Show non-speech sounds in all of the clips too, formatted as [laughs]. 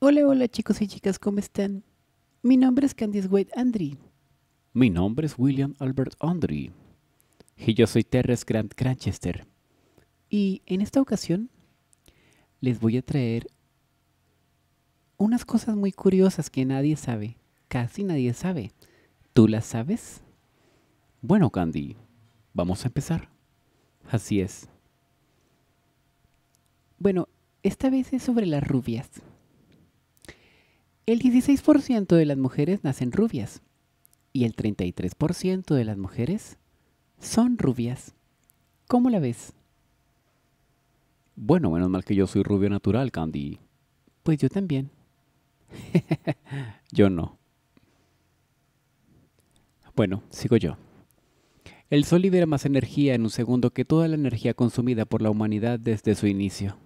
Hola, hola chicos y chicas, ¿cómo están? Mi nombre es Candice Wade andry Mi nombre es William Albert Andri. Y yo soy Terrence Grant Cranchester. Y en esta ocasión les voy a traer unas cosas muy curiosas que nadie sabe, casi nadie sabe. ¿Tú las sabes? Bueno, Candy, vamos a empezar. Así es. Bueno, esta vez es sobre las rubias. El 16% de las mujeres nacen rubias y el 33% de las mujeres son rubias. ¿Cómo la ves? Bueno, menos mal que yo soy rubio natural, Candy. Pues yo también. [laughs] yo no. Bueno, sigo yo. El Sol libera más energía en un segundo que toda la energía consumida por la humanidad desde su inicio.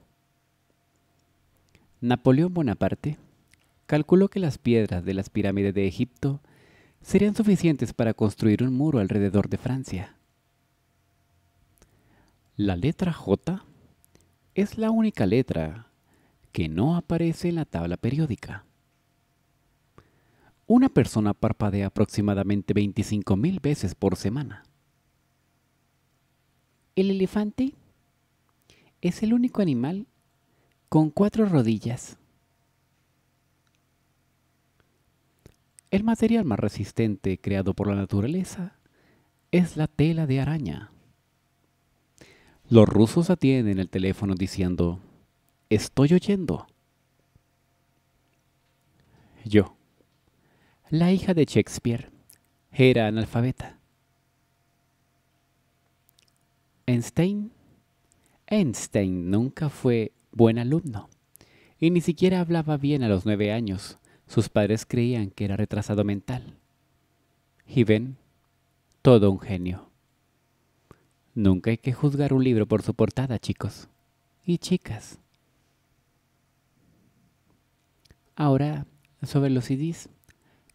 Napoleón Bonaparte calculó que las piedras de las pirámides de Egipto serían suficientes para construir un muro alrededor de Francia. La letra J es la única letra que no aparece en la tabla periódica. Una persona parpadea aproximadamente 25.000 veces por semana. El elefante es el único animal con cuatro rodillas. El material más resistente creado por la naturaleza es la tela de araña. Los rusos atienden el teléfono diciendo, estoy oyendo. Yo, la hija de Shakespeare, era analfabeta. Einstein, Einstein nunca fue buen alumno y ni siquiera hablaba bien a los nueve años sus padres creían que era retrasado mental. Y ven, todo un genio. Nunca hay que juzgar un libro por su portada, chicos. Y chicas. Ahora, sobre los CDs.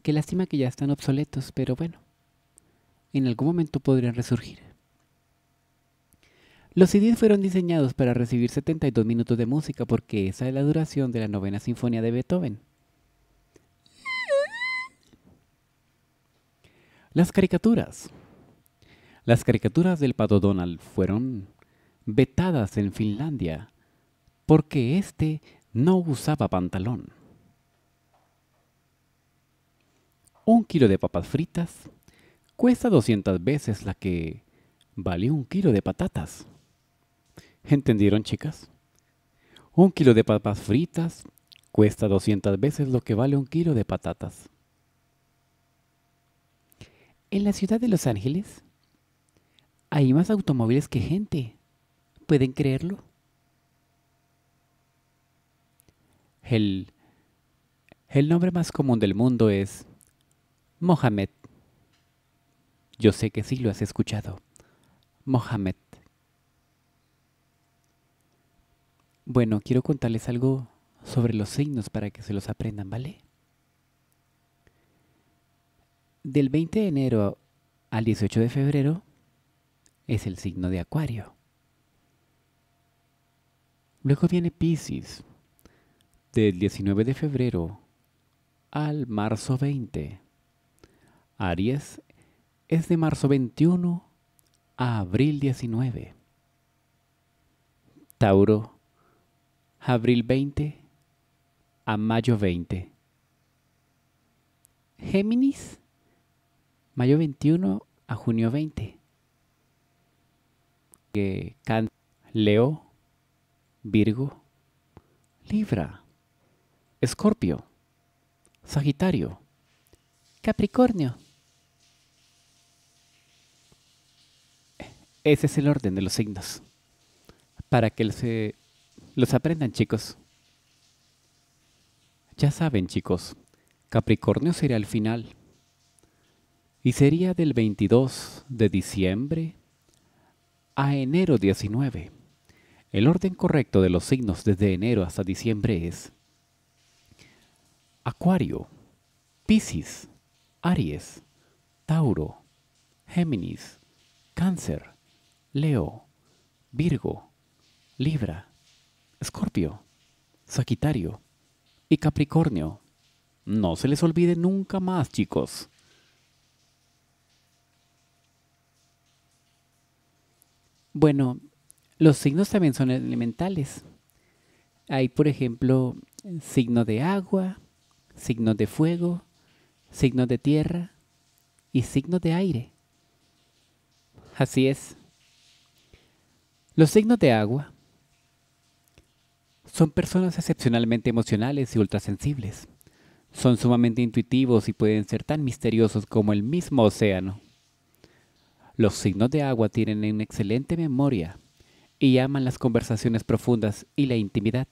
Qué lástima que ya están obsoletos, pero bueno. En algún momento podrían resurgir. Los CDs fueron diseñados para recibir 72 minutos de música porque esa es la duración de la novena sinfonía de Beethoven. Las caricaturas. Las caricaturas del pato Donald fueron vetadas en Finlandia porque éste no usaba pantalón. Un kilo de papas fritas cuesta 200 veces la que vale un kilo de patatas. ¿Entendieron, chicas? Un kilo de papas fritas cuesta 200 veces lo que vale un kilo de patatas. En la ciudad de Los Ángeles hay más automóviles que gente. ¿Pueden creerlo? El, el nombre más común del mundo es Mohamed. Yo sé que sí lo has escuchado. Mohamed. Bueno, quiero contarles algo sobre los signos para que se los aprendan, ¿vale? Del 20 de enero al 18 de febrero es el signo de Acuario. Luego viene Pisces, del 19 de febrero al marzo 20. Aries es de marzo 21 a abril 19. Tauro, abril 20 a mayo 20. Géminis, mayo 21 a junio 20. Que Leo, Virgo, Libra, Escorpio, Sagitario, Capricornio. Ese es el orden de los signos. Para que los, los aprendan, chicos. Ya saben, chicos, Capricornio será el final y sería del 22 de diciembre a enero 19. El orden correcto de los signos desde enero hasta diciembre es Acuario, Piscis, Aries, Tauro, Géminis, Cáncer, Leo, Virgo, Libra, Escorpio, Sagitario y Capricornio. No se les olvide nunca más, chicos. Bueno, los signos también son elementales. Hay, por ejemplo, signo de agua, signo de fuego, signo de tierra y signo de aire. Así es. Los signos de agua son personas excepcionalmente emocionales y ultrasensibles. Son sumamente intuitivos y pueden ser tan misteriosos como el mismo océano. Los signos de agua tienen una excelente memoria y aman las conversaciones profundas y la intimidad.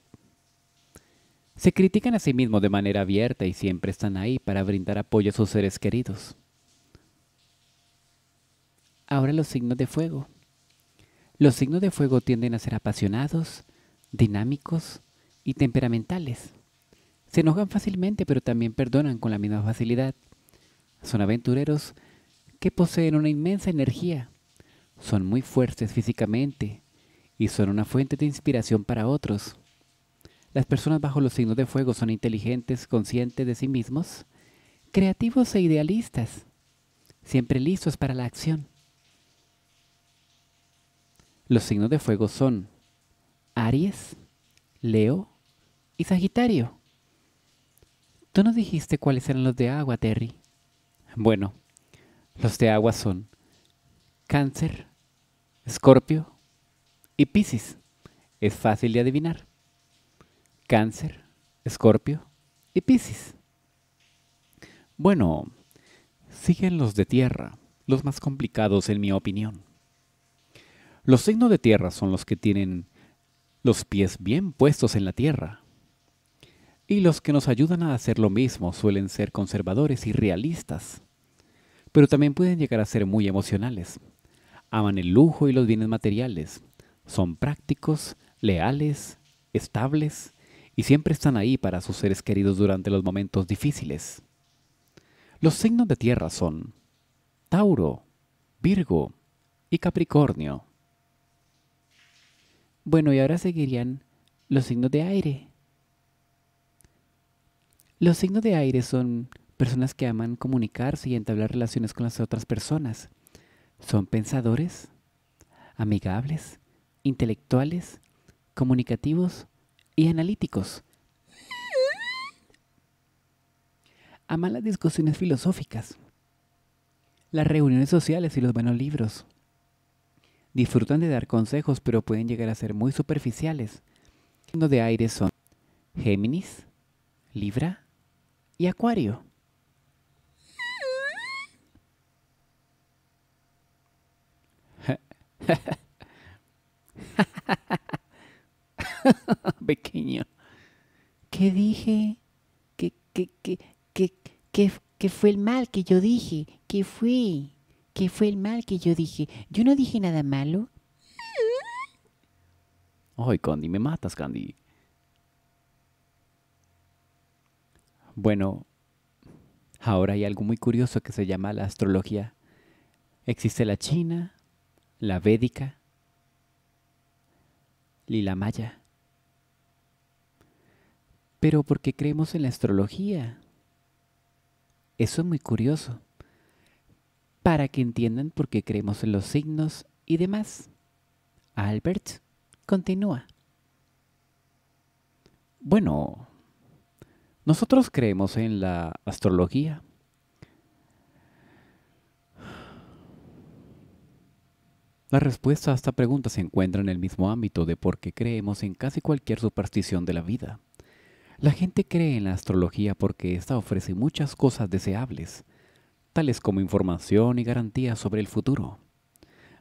Se critican a sí mismos de manera abierta y siempre están ahí para brindar apoyo a sus seres queridos. Ahora los signos de fuego. Los signos de fuego tienden a ser apasionados, dinámicos y temperamentales. Se enojan fácilmente pero también perdonan con la misma facilidad. Son aventureros que poseen una inmensa energía, son muy fuertes físicamente y son una fuente de inspiración para otros. Las personas bajo los signos de fuego son inteligentes, conscientes de sí mismos, creativos e idealistas, siempre listos para la acción. Los signos de fuego son Aries, Leo y Sagitario. Tú no dijiste cuáles eran los de agua, Terry. Bueno, los de agua son Cáncer, Escorpio y Piscis. Es fácil de adivinar. Cáncer, Escorpio y Piscis. Bueno, siguen los de tierra, los más complicados en mi opinión. Los signos de tierra son los que tienen los pies bien puestos en la tierra. Y los que nos ayudan a hacer lo mismo suelen ser conservadores y realistas pero también pueden llegar a ser muy emocionales. Aman el lujo y los bienes materiales. Son prácticos, leales, estables y siempre están ahí para sus seres queridos durante los momentos difíciles. Los signos de tierra son Tauro, Virgo y Capricornio. Bueno, y ahora seguirían los signos de aire. Los signos de aire son personas que aman comunicarse y entablar relaciones con las otras personas. Son pensadores, amigables, intelectuales, comunicativos y analíticos. Aman las discusiones filosóficas, las reuniones sociales y los buenos libros. Disfrutan de dar consejos, pero pueden llegar a ser muy superficiales. Los de aire son Géminis, Libra y Acuario. ¿Qué dije? ¿Qué, fue el mal que yo dije? ¿Qué fui ¿Qué fue el mal que yo dije? Yo no dije nada malo. Ay, Candy, me matas, Candy. Bueno, ahora hay algo muy curioso que se llama la astrología. Existe la china, la védica y la maya pero por qué creemos en la astrología. Eso es muy curioso. Para que entiendan por qué creemos en los signos y demás. Albert continúa. Bueno, nosotros creemos en la astrología. La respuesta a esta pregunta se encuentra en el mismo ámbito de por qué creemos en casi cualquier superstición de la vida. La gente cree en la astrología porque ésta ofrece muchas cosas deseables, tales como información y garantías sobre el futuro,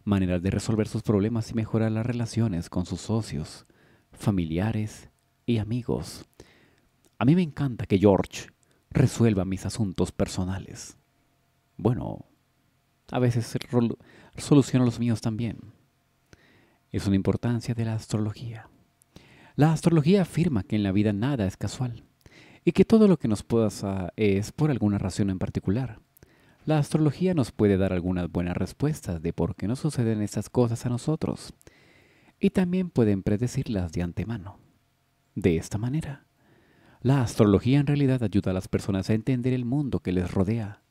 maneras de resolver sus problemas y mejorar las relaciones con sus socios, familiares y amigos. A mí me encanta que George resuelva mis asuntos personales. Bueno, a veces soluciono los míos también. Es una importancia de la astrología. La astrología afirma que en la vida nada es casual y que todo lo que nos pasa es por alguna razón en particular. La astrología nos puede dar algunas buenas respuestas de por qué nos suceden estas cosas a nosotros y también pueden predecirlas de antemano. De esta manera, la astrología en realidad ayuda a las personas a entender el mundo que les rodea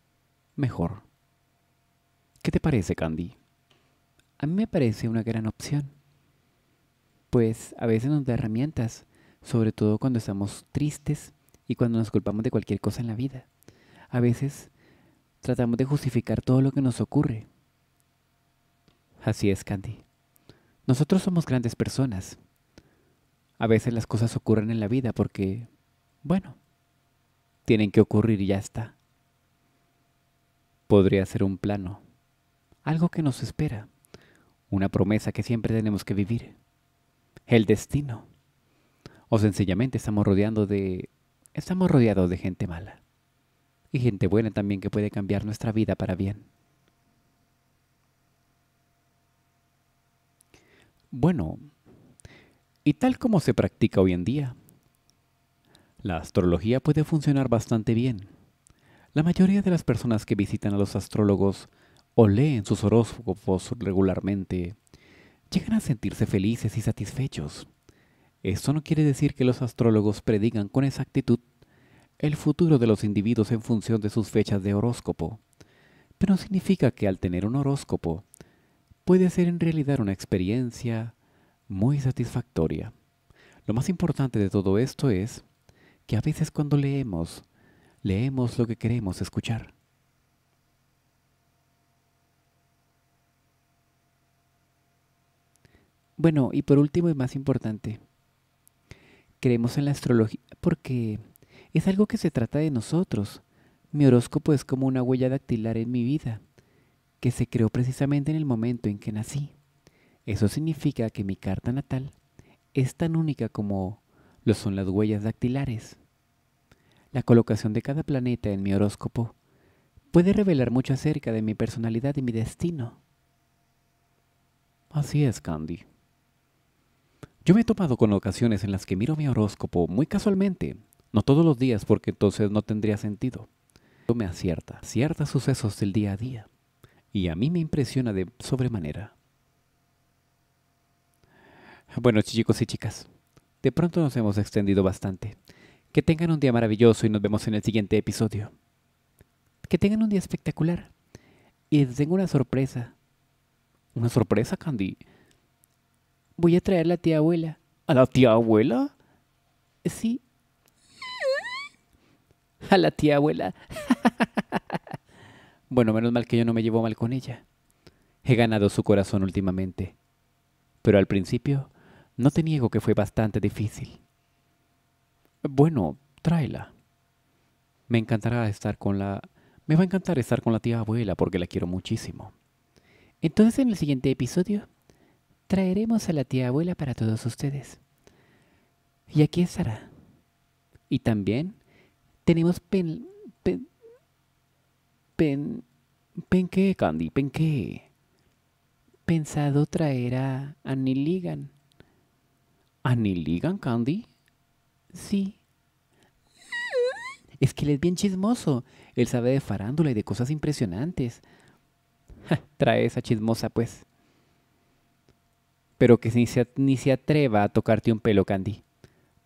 mejor. ¿Qué te parece, Candy? A mí me parece una gran opción pues a veces nos da herramientas, sobre todo cuando estamos tristes y cuando nos culpamos de cualquier cosa en la vida. A veces tratamos de justificar todo lo que nos ocurre. Así es, Candy. Nosotros somos grandes personas. A veces las cosas ocurren en la vida porque, bueno, tienen que ocurrir y ya está. Podría ser un plano, algo que nos espera, una promesa que siempre tenemos que vivir el destino. O sencillamente estamos rodeando de estamos rodeados de gente mala y gente buena también que puede cambiar nuestra vida para bien. Bueno, y tal como se practica hoy en día, la astrología puede funcionar bastante bien. La mayoría de las personas que visitan a los astrólogos o leen sus horóscopos regularmente llegan a sentirse felices y satisfechos. Esto no quiere decir que los astrólogos predigan con exactitud el futuro de los individuos en función de sus fechas de horóscopo, pero significa que al tener un horóscopo puede ser en realidad una experiencia muy satisfactoria. Lo más importante de todo esto es que a veces cuando leemos, leemos lo que queremos escuchar. Bueno, y por último y más importante, creemos en la astrología porque es algo que se trata de nosotros. Mi horóscopo es como una huella dactilar en mi vida, que se creó precisamente en el momento en que nací. Eso significa que mi carta natal es tan única como lo son las huellas dactilares. La colocación de cada planeta en mi horóscopo puede revelar mucho acerca de mi personalidad y mi destino. Así es, Candy. Yo me he tomado con ocasiones en las que miro mi horóscopo muy casualmente, no todos los días porque entonces no tendría sentido. Yo me acierta ciertos sucesos del día a día y a mí me impresiona de sobremanera. Bueno chicos y chicas, de pronto nos hemos extendido bastante. Que tengan un día maravilloso y nos vemos en el siguiente episodio. Que tengan un día espectacular. Y tengo una sorpresa. ¿Una sorpresa, Candy? Voy a traer a la tía abuela. ¿A la tía abuela? Sí. A la tía abuela. [laughs] bueno, menos mal que yo no me llevo mal con ella. He ganado su corazón últimamente. Pero al principio, no te niego que fue bastante difícil. Bueno, tráela. Me encantará estar con la... Me va a encantar estar con la tía abuela porque la quiero muchísimo. Entonces en el siguiente episodio traeremos a la tía abuela para todos ustedes. Y aquí estará. Y también tenemos pen... pen... pen... qué, Candy, ¿Pen qué? Pensado traer a Annie Ligan. ¿Annie Candy? Sí. Es que él es bien chismoso. Él sabe de farándula y de cosas impresionantes. trae esa chismosa, pues pero que ni se, ni se atreva a tocarte un pelo, Candy,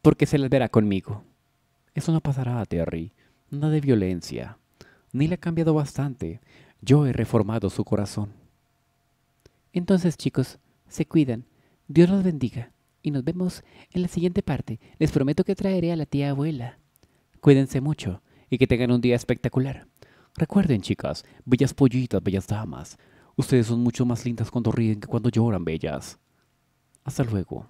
porque se las verá conmigo. Eso no pasará, Terry. Nada de violencia. Ni le ha cambiado bastante. Yo he reformado su corazón. Entonces, chicos, se cuidan. Dios los bendiga. Y nos vemos en la siguiente parte. Les prometo que traeré a la tía abuela. Cuídense mucho y que tengan un día espectacular. Recuerden, chicas, bellas pollitas, bellas damas. Ustedes son mucho más lindas cuando ríen que cuando lloran, bellas. Hasta luego.